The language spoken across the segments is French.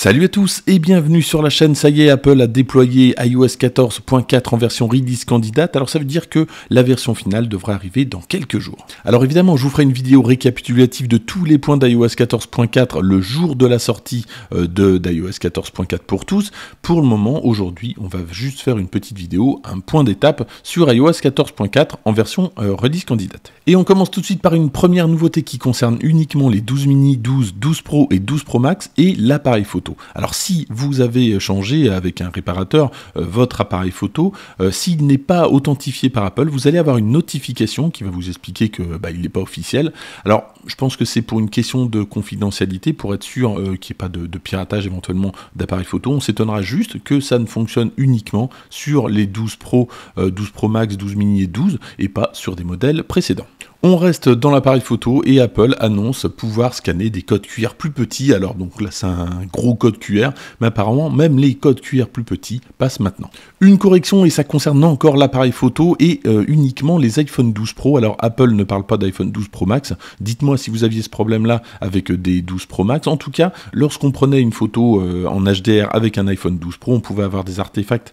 Salut à tous et bienvenue sur la chaîne. Ça y est, Apple a déployé iOS 14.4 en version release candidate. Alors ça veut dire que la version finale devra arriver dans quelques jours. Alors évidemment, je vous ferai une vidéo récapitulative de tous les points d'iOS 14.4 le jour de la sortie euh, de d'iOS 14.4 pour tous. Pour le moment, aujourd'hui, on va juste faire une petite vidéo, un point d'étape sur iOS 14.4 en version euh, release candidate. Et on commence tout de suite par une première nouveauté qui concerne uniquement les 12 mini, 12, 12 Pro et 12 Pro Max et l'appareil photo alors si vous avez changé avec un réparateur euh, votre appareil photo, euh, s'il n'est pas authentifié par Apple, vous allez avoir une notification qui va vous expliquer que euh, bah, il n'est pas officiel. Alors je pense que c'est pour une question de confidentialité, pour être sûr qu'il n'y ait pas de, de piratage éventuellement d'appareil photo. On s'étonnera juste que ça ne fonctionne uniquement sur les 12 Pro, 12 Pro Max, 12 Mini et 12, et pas sur des modèles précédents. On reste dans l'appareil photo et Apple annonce pouvoir scanner des codes QR plus petits. Alors donc là c'est un gros code QR, mais apparemment même les codes QR plus petits passent maintenant. Une correction et ça concerne encore l'appareil photo et euh, uniquement les iPhone 12 Pro. Alors Apple ne parle pas d'iPhone 12 Pro Max. Dites-moi si vous aviez ce problème là avec euh, des 12 Pro Max. En tout cas, lorsqu'on prenait une photo euh, en HDR avec un iPhone 12 Pro, on pouvait avoir des artefacts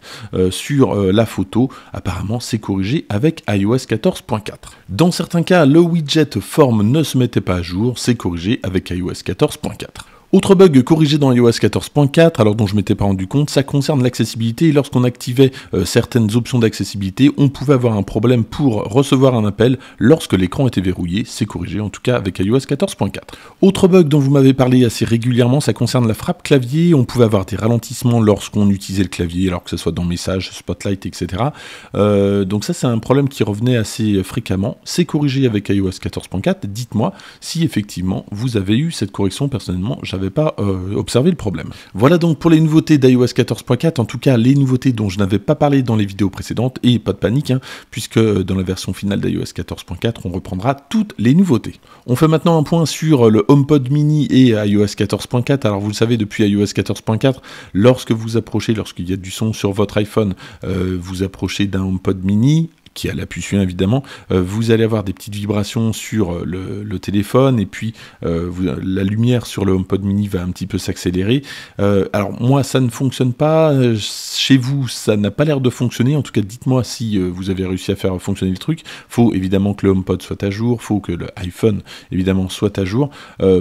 sur la photo. Apparemment c'est corrigé avec iOS 14.4. Dans certains cas le widget forme ne se mettait pas à jour, c'est corrigé avec iOS 14.4. Autre bug corrigé dans iOS 14.4, alors dont je ne m'étais pas rendu compte, ça concerne l'accessibilité. Lorsqu'on activait euh, certaines options d'accessibilité, on pouvait avoir un problème pour recevoir un appel lorsque l'écran était verrouillé. C'est corrigé en tout cas avec iOS 14.4. Autre bug dont vous m'avez parlé assez régulièrement, ça concerne la frappe clavier. On pouvait avoir des ralentissements lorsqu'on utilisait le clavier, alors que ce soit dans Message, Spotlight, etc. Euh, donc ça, c'est un problème qui revenait assez fréquemment. C'est corrigé avec iOS 14.4. Dites-moi si effectivement vous avez eu cette correction. Personnellement, j'avais pas euh, observer le problème. Voilà donc pour les nouveautés d'iOS 14.4, en tout cas les nouveautés dont je n'avais pas parlé dans les vidéos précédentes, et pas de panique, hein, puisque euh, dans la version finale d'iOS 14.4, on reprendra toutes les nouveautés. On fait maintenant un point sur euh, le HomePod mini et iOS 14.4. Alors vous le savez, depuis iOS 14.4, lorsque vous approchez, lorsqu'il y a du son sur votre iPhone, vous approchez d'un HomePod mini, qui a la puce évidemment, euh, vous allez avoir des petites vibrations sur euh, le, téléphone et puis euh, la lumière sur le HomePod mini va un petit peu s'accélérer. alors moi ça ne fonctionne pas, chez vous ça n'a pas l'air de fonctionner, en tout cas dites-moi si vous avez réussi à faire fonctionner le truc. Faut évidemment que le HomePod soit à jour, faut que le iPhone évidemment soit à jour.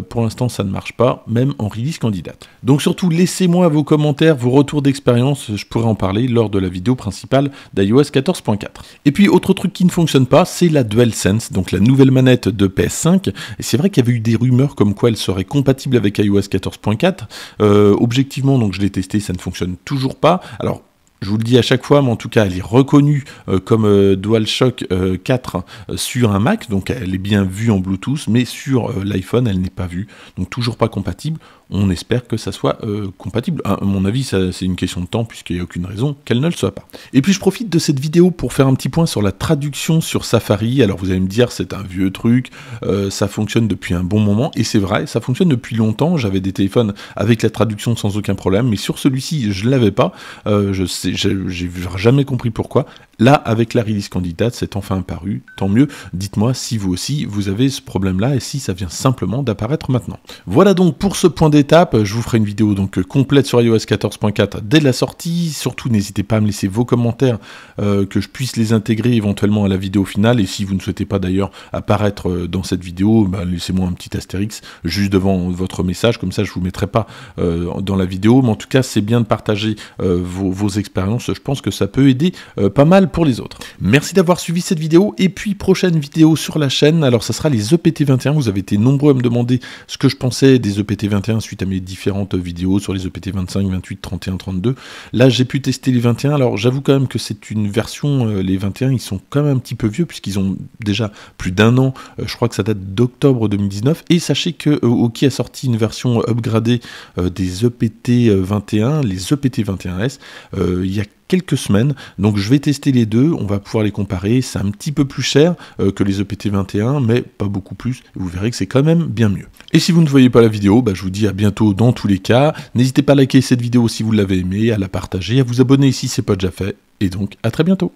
pour l'instant ça ne marche pas, même en release candidate. Donc surtout laissez-moi vos commentaires, vos retours d'expérience, je pourrais en parler lors de la vidéo principale d'iOS 14.4. Et puis autre truc qui ne fonctionne pas, c'est la DualSense, donc la nouvelle manette de PS5. Et c'est vrai qu'il y avait eu des rumeurs comme quoi elle serait compatible avec iOS 14.4. Euh, objectivement, donc je l'ai testé, ça ne fonctionne toujours pas. Alors je vous le dis à chaque fois, mais en tout cas, elle est reconnue euh, comme euh, DualShock 4 euh, sur un Mac, donc elle est bien vue en Bluetooth, mais sur l'iPhone, elle n'est pas vue, donc toujours pas compatible. On espère que ça soit compatible. À mon avis, c'est une question de temps, puisqu'il n'y a aucune raison qu'elle ne le soit pas. Et puis, je profite de cette vidéo pour faire un petit point sur la traduction sur Safari. Alors, vous allez me dire, c'est un vieux truc, ça fonctionne depuis un bon moment, et c'est vrai, ça fonctionne depuis longtemps. J'avais des téléphones avec la traduction sans aucun problème, mais sur celui-ci, je ne l'avais pas. je sais, j'ai jamais compris pourquoi. Là, avec la release candidate, c'est enfin apparu. tant mieux. Dites-moi si vous aussi, vous avez ce problème-là et si ça vient simplement d'apparaître maintenant. Voilà donc pour ce point d'étape, je vous ferai une vidéo donc complète sur iOS 14.4 dès la sortie. Surtout, n'hésitez pas à me laisser vos commentaires, euh, que je puisse les intégrer éventuellement à la vidéo finale. Et si vous ne souhaitez pas d'ailleurs apparaître euh, dans cette vidéo, ben, laissez-moi un petit astérix juste devant votre message, comme ça je vous mettrai pas euh, dans la vidéo. Mais en tout cas, c'est bien de partager vos expériences je pense que ça peut aider euh, pas mal pour les autres. Merci d'avoir suivi cette vidéo, et puis prochaine vidéo sur la chaîne, alors ça sera les EPT21, vous avez été nombreux à me demander ce que je pensais des EPT21 suite à mes différentes vidéos sur les EPT25, 28, 31, 32. Là j'ai pu tester les 21, alors j'avoue quand même que c'est une version, euh, les 21 ils sont quand même un petit peu vieux, puisqu'ils ont déjà plus d'un an, euh, je crois que ça date d'octobre 2019, et sachez que Oki a sorti une version upgradée des EPT21, les EPT21S, il y a quelques semaines. Donc je vais tester les deux, on va pouvoir les comparer. C'est un petit peu plus cher euh, que les EPT21, mais pas beaucoup plus. Vous verrez que c'est quand même bien mieux. Et si vous ne voyez pas la vidéo, bah, je vous dis à bientôt dans tous les cas. N'hésitez pas à liker cette vidéo si vous l'avez aimée, à la partager, à vous abonner si c'est pas déjà fait. Et donc à très bientôt.